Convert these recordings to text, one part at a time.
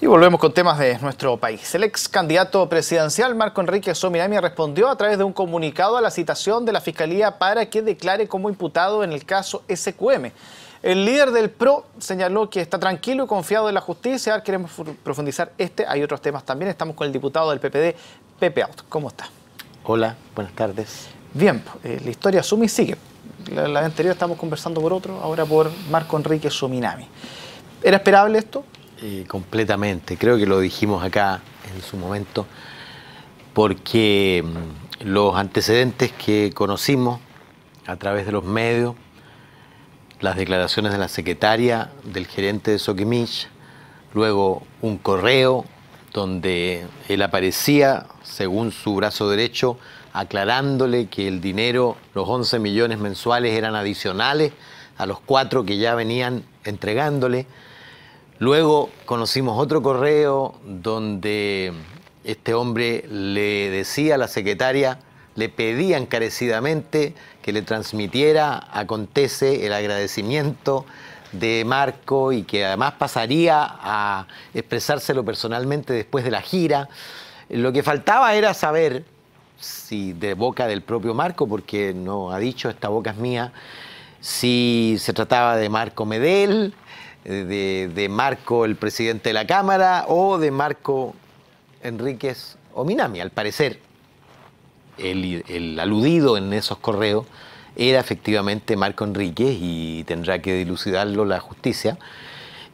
Y volvemos con temas de nuestro país. El ex candidato presidencial Marco Enrique Sominami, respondió a través de un comunicado a la citación de la Fiscalía para que declare como imputado en el caso SQM. El líder del PRO señaló que está tranquilo y confiado en la justicia. Ahora queremos profundizar este. Hay otros temas también. Estamos con el diputado del PPD, Pepe Out. ¿Cómo está? Hola, buenas tardes. Bien, eh, la historia suma y sigue. La, la anterior estamos conversando por otro, ahora por Marco Enrique Sominami. ¿Era esperable esto? Eh, completamente. Creo que lo dijimos acá en su momento, porque mm, los antecedentes que conocimos a través de los medios, las declaraciones de la secretaria, del gerente de Soquimich, luego un correo donde él aparecía, según su brazo derecho, aclarándole que el dinero, los 11 millones mensuales, eran adicionales a los cuatro que ya venían entregándole. Luego conocimos otro correo donde este hombre le decía a la secretaria, le pedía encarecidamente que le transmitiera acontece el agradecimiento de Marco y que además pasaría a expresárselo personalmente después de la gira. Lo que faltaba era saber si de boca del propio Marco, porque no ha dicho esta boca es mía, si se trataba de Marco Medel, eh, de, Marco, el presidente de la Cámara, o de Marco Enríquez Ominami. Al parecer, el, aludido en esos correos era efectivamente Marco Enríquez y tendrá que dilucidarlo la justicia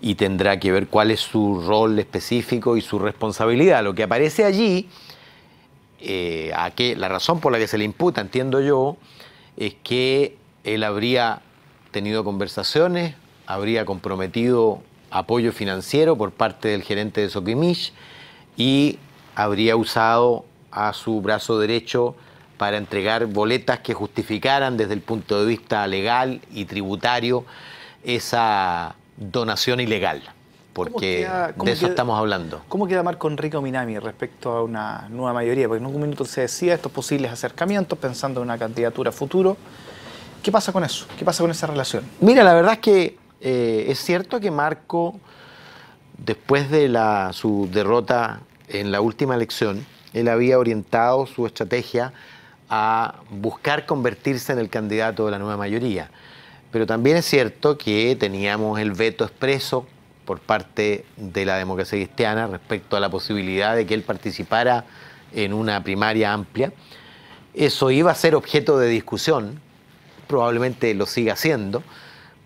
y tendrá que ver cuál es su rol específico y su responsabilidad. Lo que aparece allí, eh, a que, la razón por la que se le imputa, entiendo yo, es que él habría tenido conversaciones habría comprometido apoyo financiero por parte del gerente de Soquimich y habría usado a su brazo derecho para entregar boletas que justificaran desde el punto de vista legal y tributario esa donación ilegal. Porque de eso estamos hablando. ¿Cómo queda Marco Enrico Minami respecto a una nueva mayoría? Porque en un minuto se decía estos posibles acercamientos pensando en una candidatura futuro. ¿Qué pasa con eso? ¿Qué pasa con esa relación? Mira, la verdad es que eh, es cierto que Marco, después de su derrota en la última elección, él había orientado su estrategia a buscar convertirse en el candidato de la nueva mayoría. Pero también es cierto que teníamos el veto expreso por parte de la democracia cristiana respecto a la posibilidad de que él participara en una primaria amplia. Eso iba a ser objeto de discusión, probablemente lo siga siendo,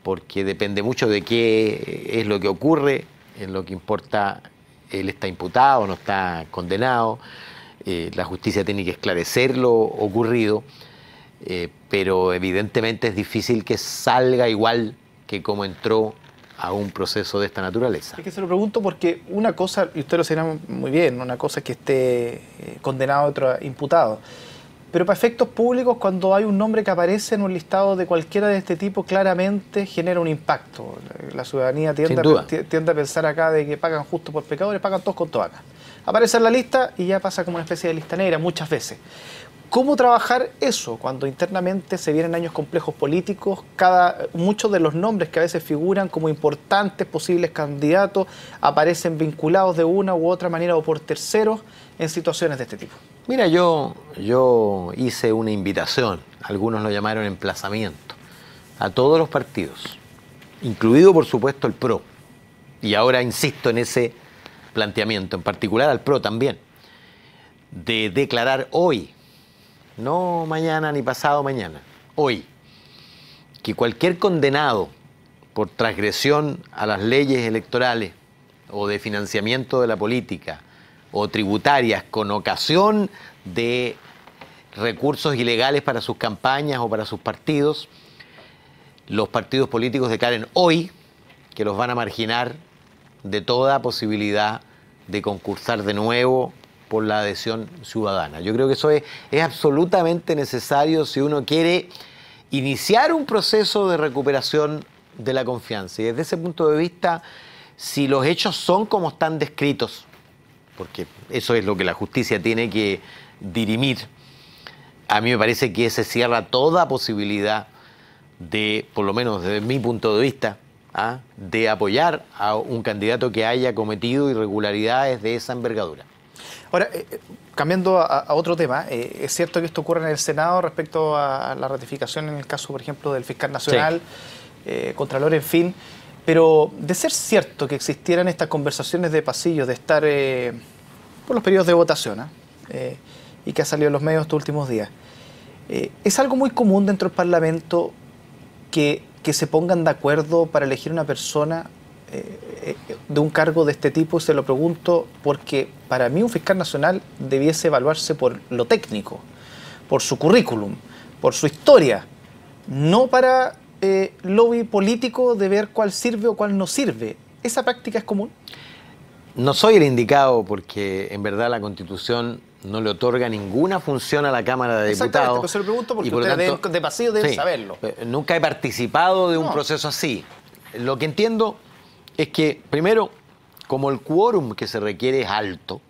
porque depende mucho de qué es lo que ocurre, en lo que importa, él está imputado, o no está condenado, eh, la justicia tiene que esclarecer lo ocurrido, eh, pero evidentemente es difícil que salga igual que como entró a un proceso de esta naturaleza. Es que se lo pregunto porque una cosa, y usted lo sabrá muy bien, una cosa es que esté eh, condenado, otro imputado. Pero para efectos públicos, cuando hay un nombre que aparece en un listado de cualquiera de este tipo, claramente genera un impacto. La ciudadanía tiende, a, tiende a, pensar acá de que pagan justo por pecadores, pagan todos con acá. Aparece en la lista y ya pasa como una especie de lista negra muchas veces. ¿Cómo trabajar eso cuando internamente se vienen años complejos políticos? Cada, muchos de los nombres que a veces figuran como importantes posibles candidatos aparecen vinculados de una u otra manera o por terceros en situaciones de este tipo. Mira, yo, yo hice una invitación, algunos lo llamaron emplazamiento, a todos los partidos, incluido por supuesto el PRO. Y ahora insisto en ese planteamiento, en particular al PRO también, de declarar hoy no mañana ni pasado mañana, hoy, que cualquier condenado por transgresión a las leyes electorales o de financiamiento de la política o tributarias con ocasión de recursos ilegales para sus campañas o para sus partidos, los partidos políticos declaren hoy que los van a marginar de toda posibilidad de concursar de nuevo por la adhesión ciudadana. Yo creo que eso es, absolutamente necesario si uno quiere iniciar un proceso de recuperación de la confianza. Y desde ese punto de vista, si los hechos son como están descritos, porque eso es lo que la justicia tiene que dirimir, a mí me parece que se cierra toda posibilidad de, por lo menos desde mi punto de vista, ¿ah? de apoyar a un candidato que haya cometido irregularidades de esa envergadura. Ahora, eh, eh, cambiando a, otro tema, eh, es cierto que esto ocurre en el Senado respecto a, la ratificación en el caso, por ejemplo, del fiscal nacional, Contralor, en fin, pero de ser cierto que existieran estas conversaciones de pasillos, de estar por los periodos de votación ¿ah? y que ha salido en los medios estos últimos días, es algo muy común dentro del Parlamento que, que se pongan de acuerdo para elegir una persona eh, de un cargo de este tipo, se lo pregunto porque para mí un fiscal nacional debiese evaluarse por lo técnico, por su currículum, por su historia, no para eh, lobby político de ver cuál sirve o cuál no sirve. ¿Esa práctica es común? No soy el indicado porque en verdad la Constitución no le otorga ninguna función a la Cámara de Diputados. se lo pregunto porque de, pasillo debe saberlo. Eh, nunca he participado de un proceso así. Lo que entiendo es que, primero, como el quórum que se requiere es alto,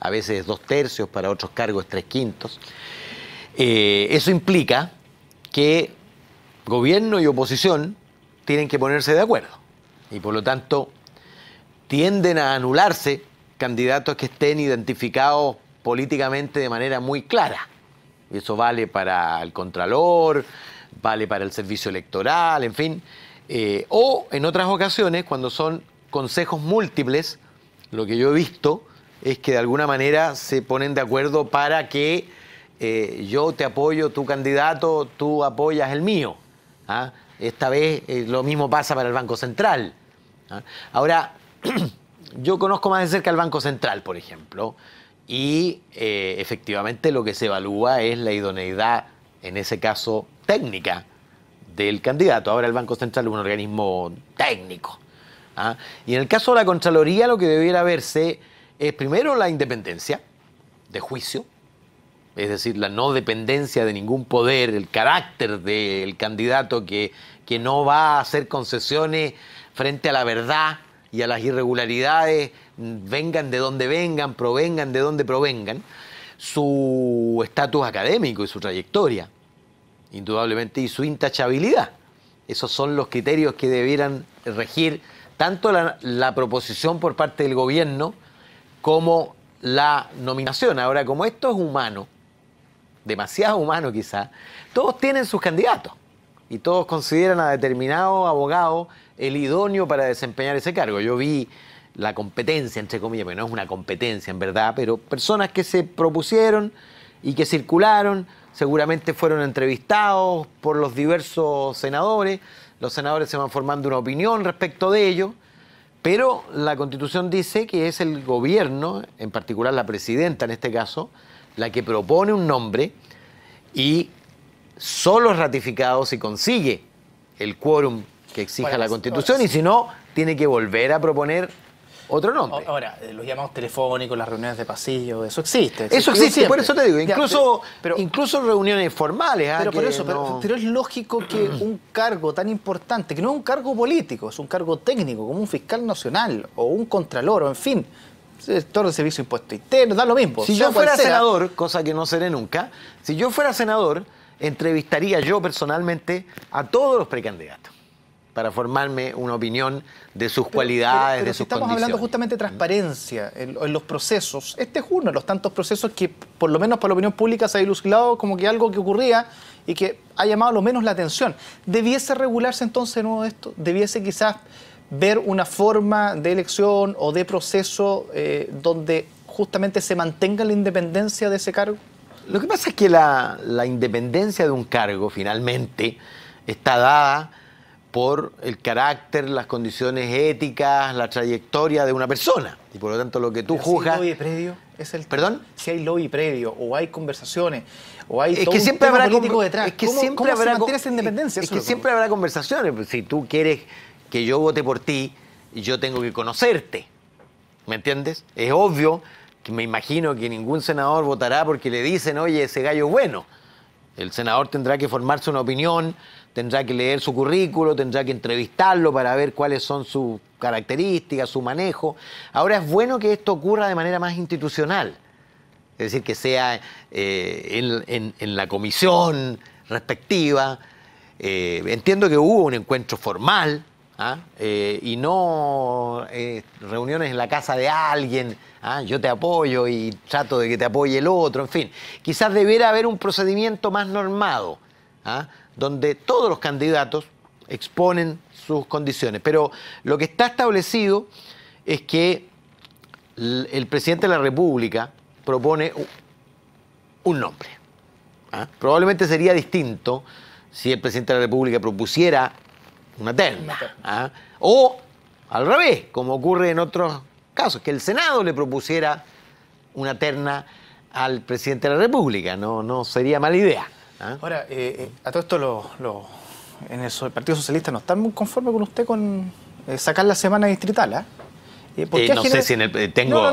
a veces dos tercios, para otros cargos tres quintos, eh, eso implica que gobierno y oposición tienen que ponerse de acuerdo y por lo tanto tienden a anularse candidatos que estén identificados políticamente de manera muy clara. Eso vale para el Contralor, vale para el Servicio Electoral, en fin. Eh, o en otras ocasiones, cuando son consejos múltiples, lo que yo he visto es que de alguna manera se ponen de acuerdo para que eh, yo te apoyo tu candidato, tú apoyas el mío. ¿ah? Esta vez eh, lo mismo pasa para el Banco Central. ¿ah? Ahora, yo conozco más de cerca al Banco Central, por ejemplo, y efectivamente lo que se evalúa es la idoneidad, en ese caso técnica, del candidato. Ahora el Banco Central es un organismo técnico. ¿ah? Y en el caso de la Contraloría lo que debiera verse es primero la independencia de juicio, es decir, la no dependencia de ningún poder, el carácter del candidato que, que no va a hacer concesiones frente a la verdad y a las irregularidades, vengan de donde vengan, provengan de donde provengan, su estatus académico y su trayectoria indudablemente, y su intachabilidad. Esos son los criterios que debieran regir tanto la, proposición por parte del gobierno como la nominación. Ahora, como esto es humano, demasiado humano quizá, todos tienen sus candidatos y todos consideran a determinado abogado el idóneo para desempeñar ese cargo. Yo vi la competencia, entre comillas, porque no es una competencia en verdad, pero personas que se propusieron y que circularon seguramente fueron entrevistados por los diversos senadores, los senadores se van formando una opinión respecto de ello, pero la constitución dice que es el gobierno, en particular la presidenta en este caso, la que propone un nombre y solo es ratificado si consigue el quórum que exija la constitución y si no, tiene que volver a proponer otro nombre. Ahora, eh, los llamados telefónicos, las reuniones de pasillo, eso existe. eso existe, por eso te digo, incluso, incluso reuniones formales. ¿ah? pero por eso, pero, es lógico que un cargo tan importante, que no es un cargo político, es un cargo técnico, como un fiscal nacional o un contralor, o en fin, sector de servicio impuesto interno, da lo mismo. Si yo fuera senador, cosa que no seré nunca, si yo fuera senador, entrevistaría yo personalmente a todos los precandidatos para formarme una opinión de sus cualidades, de si estamos hablando justamente de ¿Mm? transparencia en, los procesos. Este es uno de los tantos procesos que, por lo menos para la opinión pública, se ha ilustrado como que algo que ocurría y que ha llamado lo menos la atención. ¿Debiese regularse entonces de esto? ¿Debiese quizás ver una forma de elección o de proceso eh, donde justamente se mantenga la independencia de ese cargo? Lo que pasa es que la, la independencia de un cargo finalmente está dada por el carácter, las condiciones éticas, la trayectoria de una persona. Y por lo tanto, lo que tú juzgas. Si hay lobby previo, es el. ¿Perdón? Si hay lobby predio, o hay conversaciones, o hay. Es que siempre habrá político detrás. Es que siempre habrá. esa independencia? es que siempre habrá conversaciones. Pues, si tú quieres que yo vote por ti, yo tengo que conocerte. ¿Me entiendes? Es obvio que me imagino que ningún senador votará porque le dicen, oye, ese gallo es bueno. El senador tendrá que formarse una opinión tendrá que leer su currículo, tendrá que entrevistarlo para ver cuáles son sus características, su manejo. Ahora es bueno que esto ocurra de manera más institucional, es decir, que sea eh, en, la comisión respectiva. Eh, entiendo que hubo un encuentro formal ¿ah? eh, y no reuniones en la casa de alguien, ¿ah? yo te apoyo y trato de que te apoye el otro, en fin. Quizás debiera haber un procedimiento más normado. ¿ah? donde todos los candidatos exponen sus condiciones. Pero lo que está establecido es que el presidente de la República propone un nombre. ¿ah? Probablemente sería distinto si el presidente de la República propusiera una terna. ¿ah? O al revés, como ocurre en otros casos, que el Senado le propusiera una terna al presidente de la República. No, no sería mala idea. ¿Ah? Ahora, eh, eh, a todo esto los, en el Partido Socialista no están muy conformes con usted con eh, sacar la semana distrital, ¿ah? Eh, eh, no sé si el, tengo.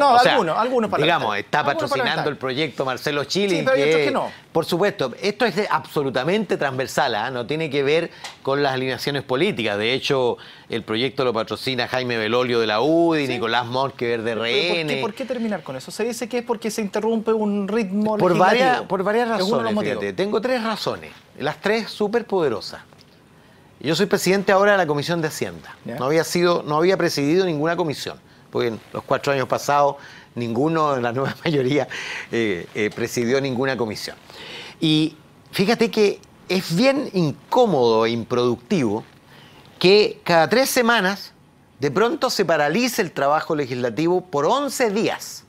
Digamos, está patrocinando el proyecto Marcelo Chile. Sí, no. Por supuesto, esto es absolutamente transversal, ¿ah? no tiene que ver con las alineaciones políticas. De hecho, el proyecto lo patrocina Jaime Belolio de la UDI, Nicolás Monkever de RN. ¿Por qué, ¿Por qué, terminar con eso? Se dice que es porque se interrumpe un ritmo por varias Por varias razones. tengo tres razones, las tres súper poderosas. Yo soy presidente ahora de la Comisión de Hacienda. No había sido, no había presidido ninguna comisión porque en los cuatro años pasados ninguno, de la nueva mayoría, eh, eh, presidió ninguna comisión. Y fíjate que es bien incómodo e improductivo que cada tres semanas de pronto se paralice el trabajo legislativo por 11 días.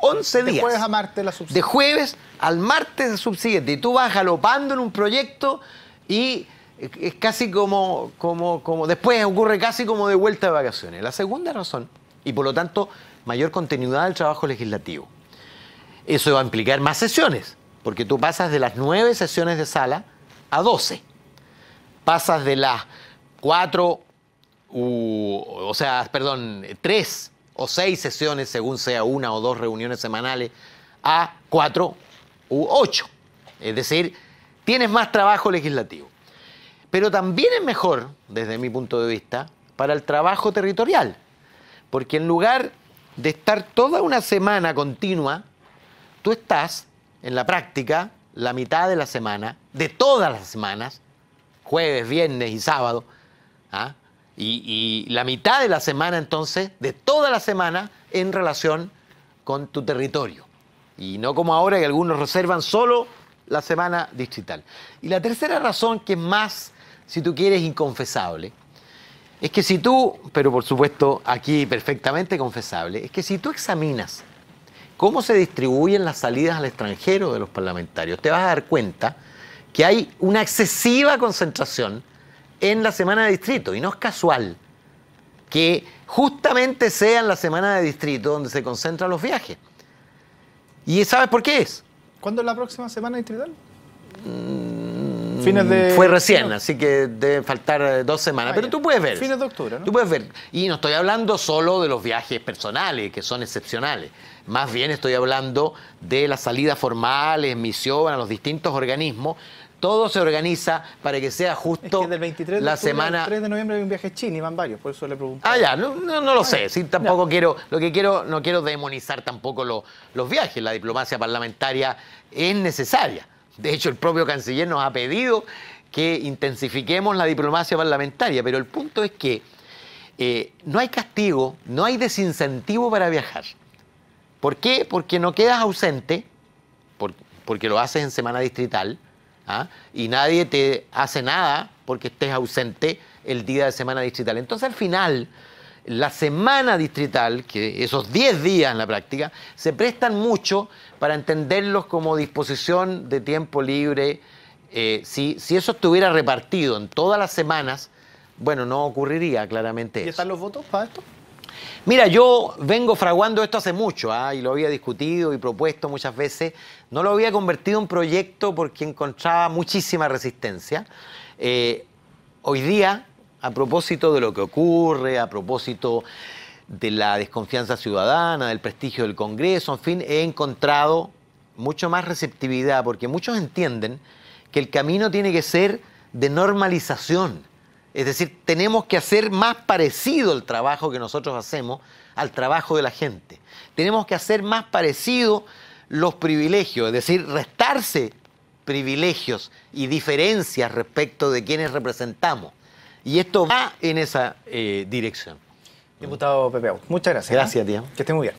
11 días. De jueves a martes la De jueves al martes subsiguiente. Y tú vas galopando en un proyecto y es casi como, como, como, después ocurre casi como de vuelta de vacaciones. La segunda razón y por lo tanto mayor continuidad del trabajo legislativo. Eso va a implicar más sesiones, porque tú pasas de las nueve sesiones de sala a doce. Pasas de las cuatro, o sea, perdón, tres o seis sesiones, según sea una o dos reuniones semanales, a cuatro u ocho. Es decir, tienes más trabajo legislativo. Pero también es mejor, desde mi punto de vista, para el trabajo territorial porque en lugar de estar toda una semana continua, tú estás en la práctica la mitad de la semana, de todas las semanas, jueves, viernes y sábado, ¿ah? y, y, la mitad de la semana entonces, de toda la semana, en relación con tu territorio. Y no como ahora que algunos reservan solo la semana distrital. Y la tercera razón que es más, si tú quieres, inconfesable, es que si tú, pero por supuesto aquí perfectamente confesable, es que si tú examinas cómo se distribuyen las salidas al extranjero de los parlamentarios, te vas a dar cuenta que hay una excesiva concentración en la semana de distrito, y no es casual que justamente sea en la semana de distrito donde se concentran los viajes. ¿Y sabes por qué es? ¿Cuándo es la próxima semana distrital? Mm, fue recién, así que deben faltar eh, dos semanas. pero tú puedes ver. Fines de octubre, ¿no? Tú puedes ver. Y no estoy hablando solo de los viajes personales, que son excepcionales. Más bien estoy hablando de las salidas formales, misión a los distintos organismos. Todo se organiza para que sea justo es que del 23 la semana. El 3 de noviembre hay un viaje chino y van varios, por eso le pregunté. Ah, ya, no, lo ah, sé. Sí, tampoco quiero, lo que quiero, no quiero demonizar tampoco los viajes. La diplomacia parlamentaria es necesaria de hecho, el propio canciller nos ha pedido que intensifiquemos la diplomacia parlamentaria, pero el punto es que eh, no hay castigo, no hay desincentivo para viajar. ¿Por qué? Porque no quedas ausente, porque lo haces en semana distrital, ¿ah? y nadie te hace nada porque estés ausente el día de semana distrital. Entonces, al final, la semana distrital, que esos 10 días en la práctica, se prestan mucho para entenderlos como disposición de tiempo libre. Eh, si, eso estuviera repartido en todas las semanas, bueno, no ocurriría claramente eso. ¿Y están los votos para esto? Mira, yo vengo fraguando esto hace mucho, ¿ah? y lo había discutido y propuesto muchas veces. No lo había convertido en proyecto porque encontraba muchísima resistencia. Eh, hoy día a propósito de lo que ocurre, a propósito de la desconfianza ciudadana, del prestigio del Congreso, en fin, he encontrado mucho más receptividad porque muchos entienden que el camino tiene que ser de normalización. Es decir, tenemos que hacer más parecido el trabajo que nosotros hacemos al trabajo de la gente. Tenemos que hacer más parecido los privilegios, es decir, restarse privilegios y diferencias respecto de quienes representamos. Y esto va en esa eh, dirección. Diputado Pepe muchas gracias. ¿eh? Gracias, tío. Que esté muy bien.